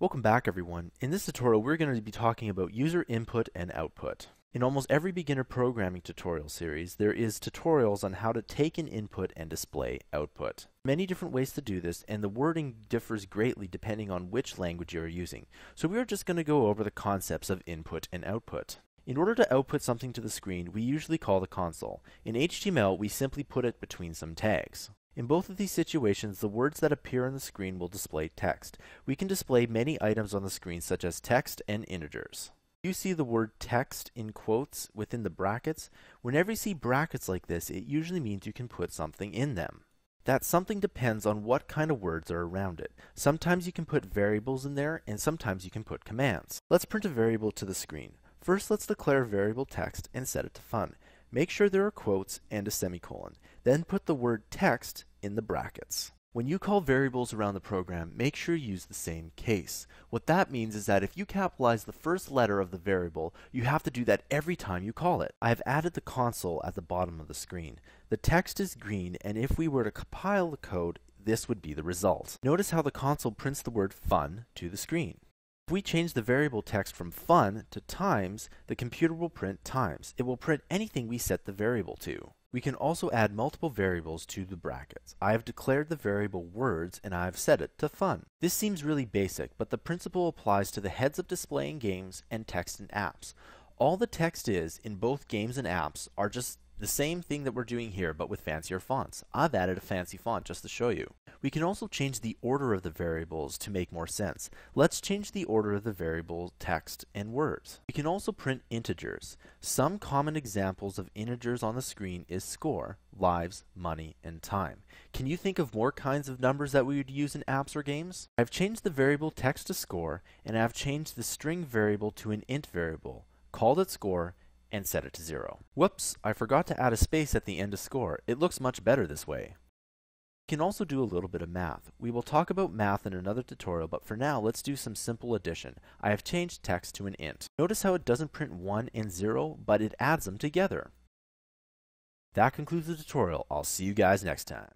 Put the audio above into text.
Welcome back everyone. In this tutorial we're going to be talking about user input and output. In almost every beginner programming tutorial series there is tutorials on how to take an input and display output. Many different ways to do this and the wording differs greatly depending on which language you are using. So we are just going to go over the concepts of input and output. In order to output something to the screen we usually call the console. In HTML we simply put it between some tags. In both of these situations, the words that appear on the screen will display text. We can display many items on the screen such as text and integers. You see the word text in quotes within the brackets. Whenever you see brackets like this, it usually means you can put something in them. That something depends on what kind of words are around it. Sometimes you can put variables in there, and sometimes you can put commands. Let's print a variable to the screen. First, let's declare variable text and set it to fun. Make sure there are quotes and a semicolon. Then put the word text in the brackets. When you call variables around the program, make sure you use the same case. What that means is that if you capitalize the first letter of the variable, you have to do that every time you call it. I have added the console at the bottom of the screen. The text is green, and if we were to compile the code, this would be the result. Notice how the console prints the word fun to the screen. If we change the variable text from fun to times, the computer will print times. It will print anything we set the variable to. We can also add multiple variables to the brackets. I have declared the variable words and I have set it to fun. This seems really basic, but the principle applies to the heads of display in games and text in apps. All the text is in both games and apps are just the same thing that we're doing here but with fancier fonts. I've added a fancy font just to show you. We can also change the order of the variables to make more sense. Let's change the order of the variable text and words. We can also print integers. Some common examples of integers on the screen is score, lives, money, and time. Can you think of more kinds of numbers that we would use in apps or games? I've changed the variable text to score, and I've changed the string variable to an int variable, called it score, and set it to zero. Whoops, I forgot to add a space at the end of score. It looks much better this way can also do a little bit of math. We will talk about math in another tutorial, but for now, let's do some simple addition. I have changed text to an int. Notice how it doesn't print 1 and 0, but it adds them together. That concludes the tutorial. I'll see you guys next time.